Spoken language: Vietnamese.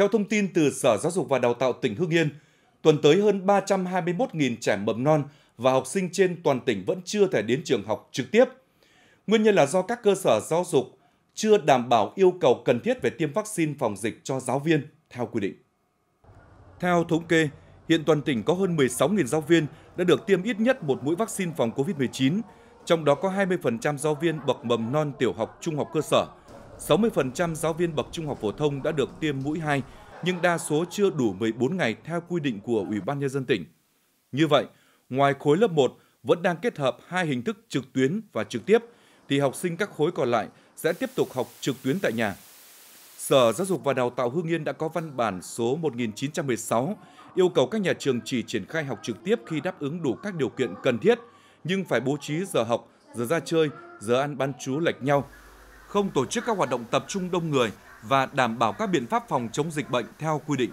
Theo thông tin từ Sở Giáo dục và Đào tạo tỉnh Hưng Yên, tuần tới hơn 321.000 trẻ mầm non và học sinh trên toàn tỉnh vẫn chưa thể đến trường học trực tiếp. Nguyên nhân là do các cơ sở giáo dục chưa đảm bảo yêu cầu cần thiết về tiêm vaccine phòng dịch cho giáo viên theo quy định. Theo thống kê, hiện toàn tỉnh có hơn 16.000 giáo viên đã được tiêm ít nhất một mũi vaccine phòng COVID-19, trong đó có 20% giáo viên bậc mầm non tiểu học trung học cơ sở – 60% giáo viên bậc trung học phổ thông đã được tiêm mũi 2, nhưng đa số chưa đủ 14 ngày theo quy định của Ủy ban nhân dân tỉnh. Như vậy, ngoài khối lớp 1 vẫn đang kết hợp hai hình thức trực tuyến và trực tiếp thì học sinh các khối còn lại sẽ tiếp tục học trực tuyến tại nhà. Sở Giáo dục và Đào tạo hương Yên đã có văn bản số 1916 yêu cầu các nhà trường chỉ triển khai học trực tiếp khi đáp ứng đủ các điều kiện cần thiết, nhưng phải bố trí giờ học, giờ ra chơi, giờ ăn bán chú lệch nhau không tổ chức các hoạt động tập trung đông người và đảm bảo các biện pháp phòng chống dịch bệnh theo quy định